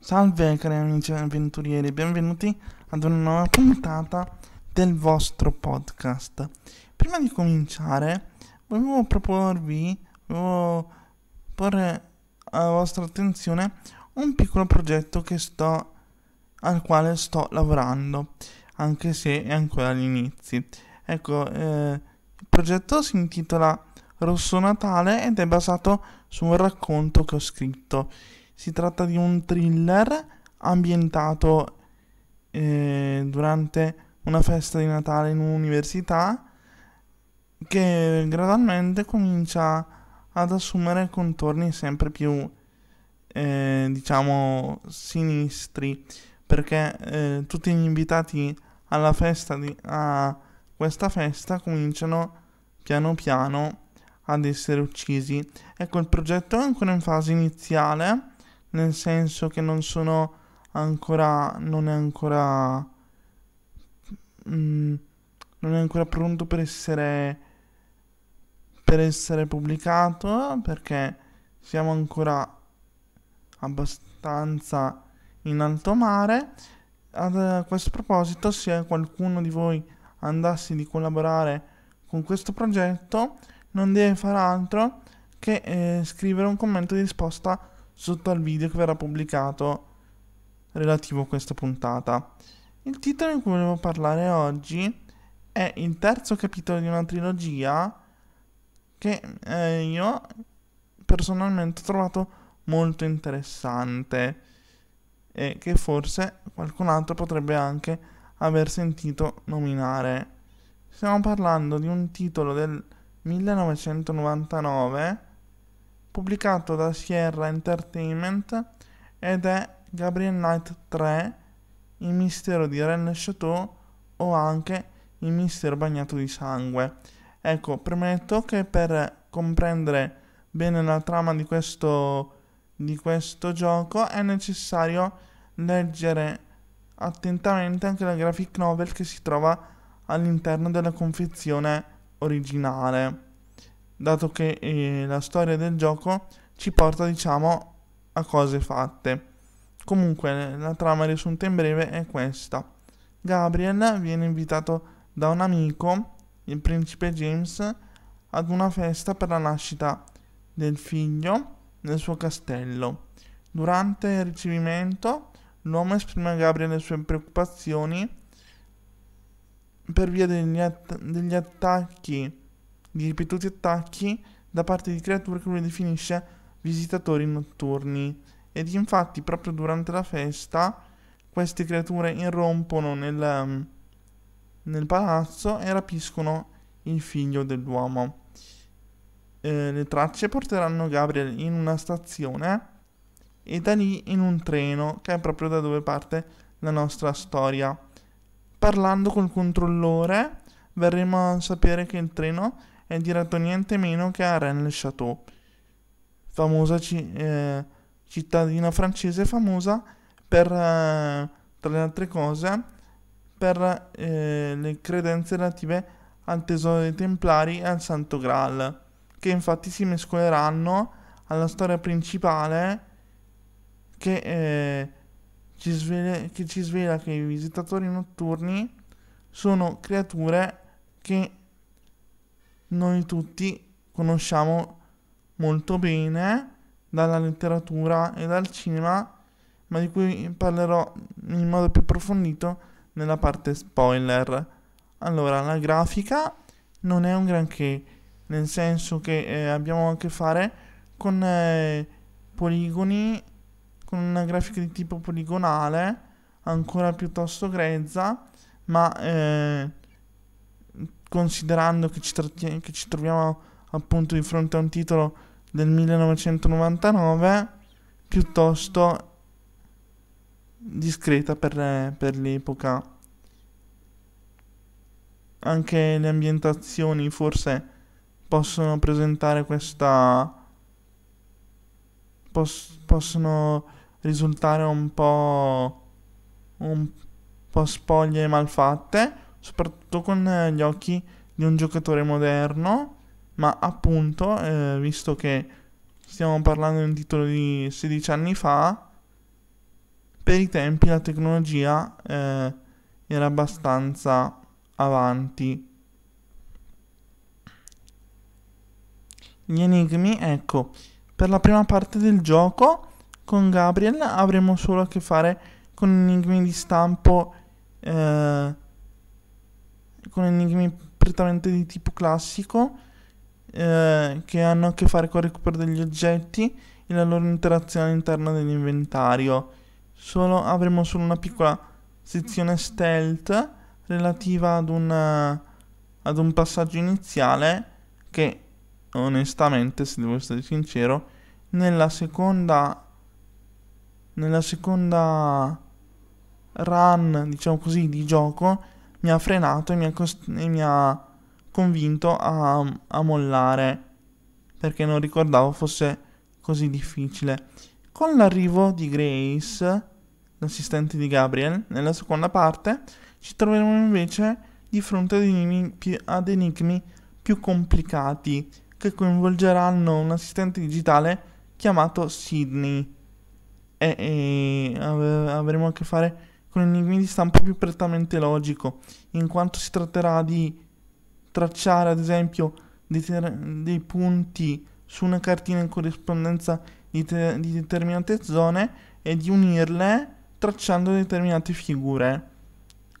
Salve cari amici avventurieri, benvenuti ad una nuova puntata del vostro podcast. Prima di cominciare, volevo proporvi, volevo porre alla vostra attenzione un piccolo progetto sto, al quale sto lavorando, anche se è ancora agli inizi. Ecco, eh, il progetto si intitola Rosso Natale ed è basato su un racconto che ho scritto. Si tratta di un thriller ambientato eh, durante una festa di Natale in un'università che gradualmente comincia a ad assumere contorni sempre più, eh, diciamo, sinistri, perché eh, tutti gli invitati alla festa di, a questa festa cominciano piano piano ad essere uccisi. Ecco, il progetto è ancora in fase iniziale, nel senso che non sono ancora, non è ancora, mm, non è ancora pronto per essere per essere pubblicato perché siamo ancora abbastanza in alto mare. Eh, a questo proposito, se qualcuno di voi andasse di collaborare con questo progetto, non deve far altro che eh, scrivere un commento di risposta sotto al video che verrà pubblicato relativo a questa puntata. Il titolo di cui volevo parlare oggi è il terzo capitolo di una trilogia che eh, io personalmente ho trovato molto interessante e che forse qualcun altro potrebbe anche aver sentito nominare. Stiamo parlando di un titolo del 1999 pubblicato da Sierra Entertainment ed è Gabriel Knight 3, il mistero di Rennes Chateau o anche il mistero bagnato di sangue Ecco, premetto che per comprendere bene la trama di questo, di questo gioco è necessario leggere attentamente anche la graphic novel che si trova all'interno della confezione originale, dato che eh, la storia del gioco ci porta diciamo a cose fatte. Comunque la trama riassunta in breve è questa. Gabriel viene invitato da un amico il principe James ad una festa per la nascita del figlio nel suo castello. Durante il ricevimento, l'uomo esprime a Gabriele le sue preoccupazioni per via degli, att- degli attacchi, di ripetuti attacchi da parte di creature che lui definisce visitatori notturni. Ed infatti, proprio durante la festa, queste creature irrompono nel nel palazzo e rapiscono il figlio dell'uomo. Eh, le tracce porteranno Gabriel in una stazione e da lì in un treno, che è proprio da dove parte la nostra storia. Parlando col controllore verremo a sapere che il treno è diretto niente meno che a Rennes-le-Château, famosa ci, eh, cittadina francese famosa per, eh, tra le altre cose, per eh, le credenze relative al tesoro dei Templari e al Santo Graal, che infatti si mescoleranno alla storia principale che, eh, ci svela, che ci svela che i visitatori notturni sono creature che noi tutti conosciamo molto bene dalla letteratura e dal cinema, ma di cui parlerò in modo più approfondito nella parte spoiler. Allora, la grafica non è un granché, nel senso che eh, abbiamo a che fare con eh, poligoni, con una grafica di tipo poligonale, ancora piuttosto grezza, ma eh, considerando che ci, che ci troviamo appunto di fronte a un titolo del 1999, piuttosto discreta per, eh, per l'epoca. Anche le ambientazioni forse possono presentare questa... Pos possono risultare un po'... un po' spoglie e malfatte, soprattutto con eh, gli occhi di un giocatore moderno, ma appunto, eh, visto che stiamo parlando di un titolo di 16 anni fa, per i tempi la tecnologia eh, era abbastanza avanti. Gli enigmi, ecco, per la prima parte del gioco con Gabriel avremo solo a che fare con enigmi di stampo, eh, con enigmi prettamente di tipo classico, eh, che hanno a che fare con il recupero degli oggetti e la loro interazione all'interno dell'inventario solo, avremo solo una piccola sezione stealth relativa ad un, eh, ad un passaggio iniziale che onestamente, se devo essere sincero, nella seconda nella seconda run, diciamo così, di gioco mi ha frenato e mi ha, e mi ha convinto a, a mollare perché non ricordavo fosse così difficile. Con l'arrivo di Grace, l'assistente di Gabriel, nella seconda parte, ci troveremo invece di fronte ad enigmi più complicati che coinvolgeranno un assistente digitale chiamato Sidney. E, e avremo a che fare con enigmi di stampo più prettamente logico, in quanto si tratterà di tracciare ad esempio dei, dei punti su una cartina in corrispondenza di, te- di determinate zone e di unirle tracciando determinate figure.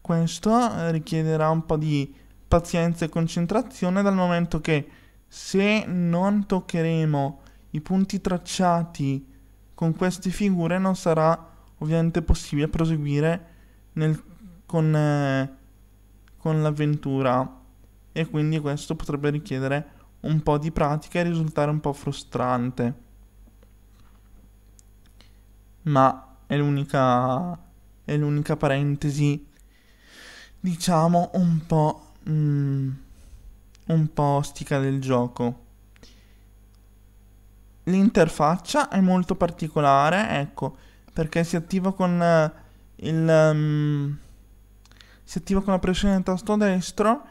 Questo eh, richiederà un po' di pazienza e concentrazione dal momento che se non toccheremo i punti tracciati con queste figure non sarà ovviamente possibile proseguire nel, con, eh, con l'avventura e quindi questo potrebbe richiedere un po' di pratica e risultare un po' frustrante ma è l'unica, è l'unica parentesi, diciamo, un po', mm, un po' ostica del gioco. L'interfaccia è molto particolare, ecco, perché si attiva con eh, il... Um, si attiva con la pressione del tasto destro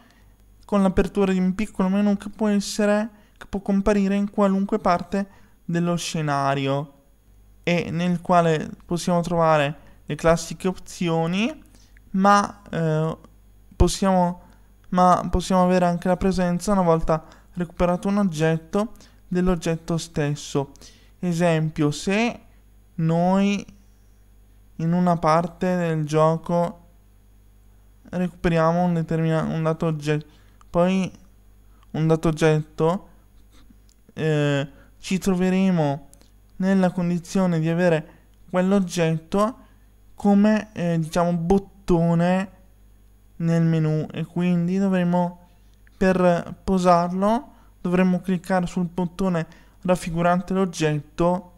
con l'apertura di un piccolo menu che può essere che può comparire in qualunque parte dello scenario e nel quale possiamo trovare le classiche opzioni ma, eh, possiamo, ma possiamo avere anche la presenza una volta recuperato un oggetto dell'oggetto stesso esempio se noi in una parte del gioco recuperiamo un, un dato oggetto poi un dato oggetto eh, ci troveremo nella condizione di avere quell'oggetto come eh, diciamo bottone nel menu e quindi dovremo per posarlo dovremmo cliccare sul bottone raffigurante l'oggetto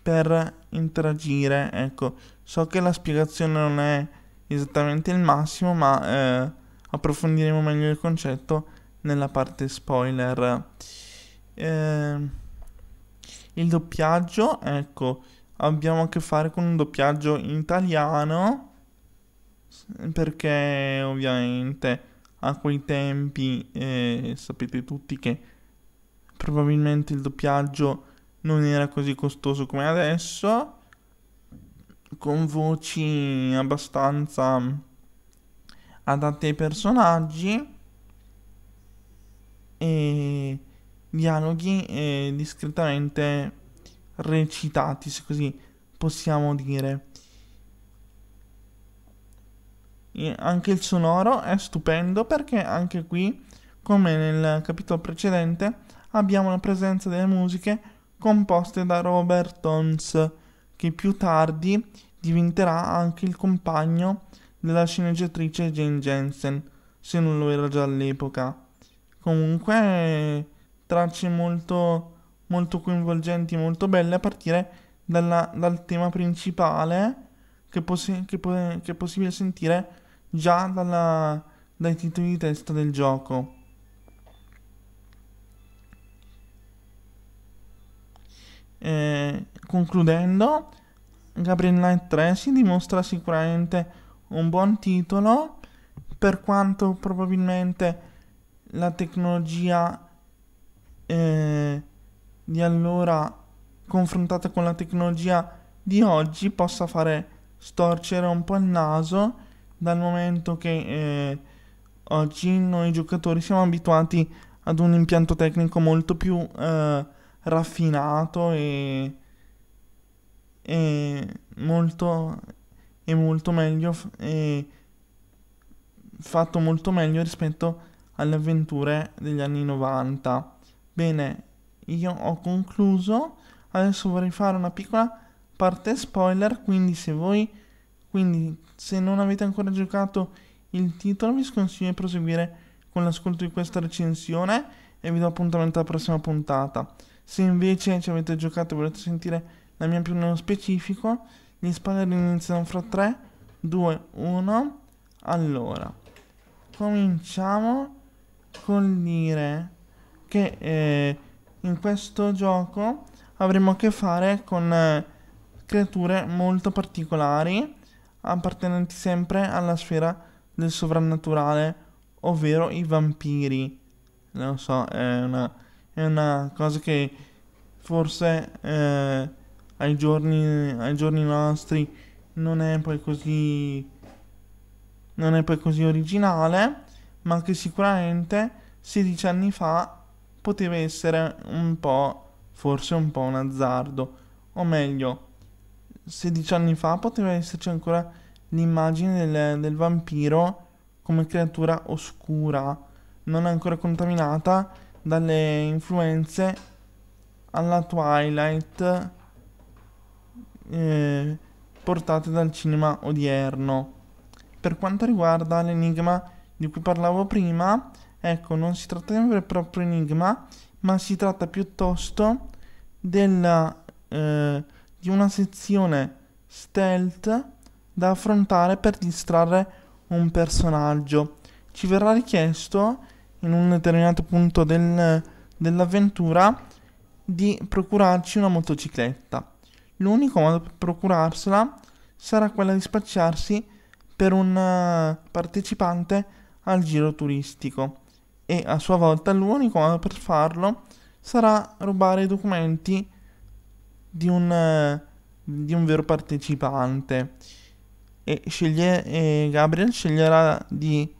per interagire ecco so che la spiegazione non è esattamente il massimo ma eh, approfondiremo meglio il concetto nella parte spoiler eh, il doppiaggio, ecco, abbiamo a che fare con un doppiaggio in italiano perché ovviamente a quei tempi eh, sapete tutti che probabilmente il doppiaggio non era così costoso come adesso con voci abbastanza adatte ai personaggi e dialoghi eh, discretamente recitati, se così possiamo dire. E anche il sonoro è stupendo perché anche qui, come nel capitolo precedente, abbiamo la presenza delle musiche composte da Robert Tons, che più tardi diventerà anche il compagno della sceneggiatrice Jane Jensen, se non lo era già all'epoca. Comunque tracce molto, molto coinvolgenti, molto belle, a partire dalla, dal tema principale che, possi- che, po- che, è possibile sentire già dalla, dai titoli di testa del gioco. E, eh, concludendo, Gabriel Knight 3 si dimostra sicuramente un buon titolo, per quanto probabilmente la tecnologia eh, di allora confrontata con la tecnologia di oggi possa fare storcere un po' il naso dal momento che eh, oggi noi giocatori siamo abituati ad un impianto tecnico molto più eh, raffinato e, e, molto, e molto meglio e fatto molto meglio rispetto alle avventure degli anni 90. Bene, io ho concluso. Adesso vorrei fare una piccola parte spoiler, quindi se voi quindi se non avete ancora giocato il titolo vi sconsiglio di proseguire con l'ascolto di questa recensione e vi do appuntamento alla prossima puntata. Se invece ci avete giocato e volete sentire la mia più nello specifico, gli spoiler iniziano fra 3, 2, 1. Allora, cominciamo col dire che eh, in questo gioco avremo a che fare con eh, creature molto particolari appartenenti sempre alla sfera del sovrannaturale, ovvero i vampiri. Non so, è una, è una cosa che forse eh, ai, giorni, ai giorni nostri non è poi così non è poi così originale, ma che sicuramente 16 anni fa poteva essere un po', forse un po' un azzardo, o meglio, 16 anni fa poteva esserci ancora l'immagine del, del vampiro come creatura oscura, non ancora contaminata dalle influenze alla Twilight eh, portate dal cinema odierno. Per quanto riguarda l'enigma di cui parlavo prima, Ecco, non si tratta di un vero e proprio enigma, ma si tratta piuttosto della, eh, di una sezione stealth da affrontare per distrarre un personaggio. Ci verrà richiesto in un determinato punto del, dell'avventura di procurarci una motocicletta. L'unico modo per procurarsela sarà quella di spacciarsi per un eh, partecipante al giro turistico e a sua volta l'unico modo per farlo sarà rubare i documenti di un, eh, di un vero partecipante e, sceglie, e Gabriel sceglierà di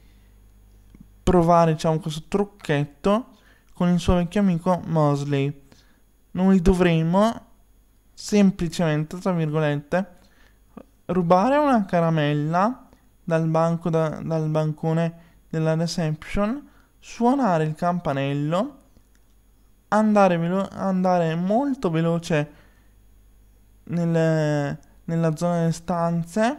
provare diciamo, questo trucchetto con il suo vecchio amico Mosley. Noi dovremo semplicemente, tra virgolette, rubare una caramella dal, banco da, dal bancone della reception suonare il campanello, andare, velo andare molto veloce nel, nella zona delle stanze,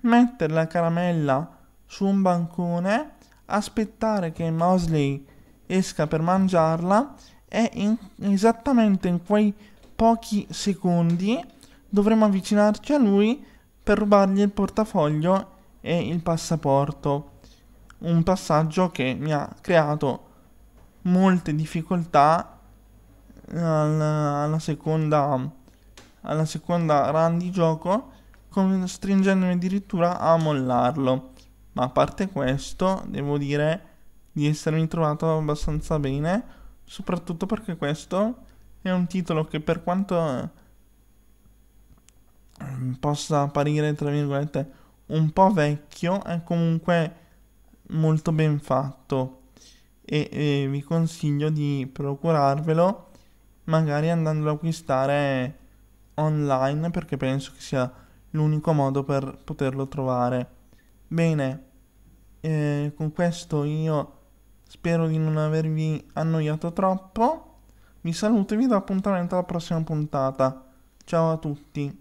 mettere la caramella su un bancone, aspettare che Mosley esca per mangiarla e in, esattamente in quei pochi secondi dovremo avvicinarci a lui per rubargli il portafoglio e il passaporto un passaggio che mi ha creato molte difficoltà eh, alla, alla seconda alla seconda run di gioco costringendomi addirittura a mollarlo ma a parte questo devo dire di essermi trovato abbastanza bene soprattutto perché questo è un titolo che per quanto eh, possa apparire tra virgolette un po' vecchio è comunque molto ben fatto e, e vi consiglio di procurarvelo magari andando a acquistare online perché penso che sia l'unico modo per poterlo trovare. Bene, eh, con questo io spero di non avervi annoiato troppo. Vi saluto e vi do appuntamento alla prossima puntata. Ciao a tutti.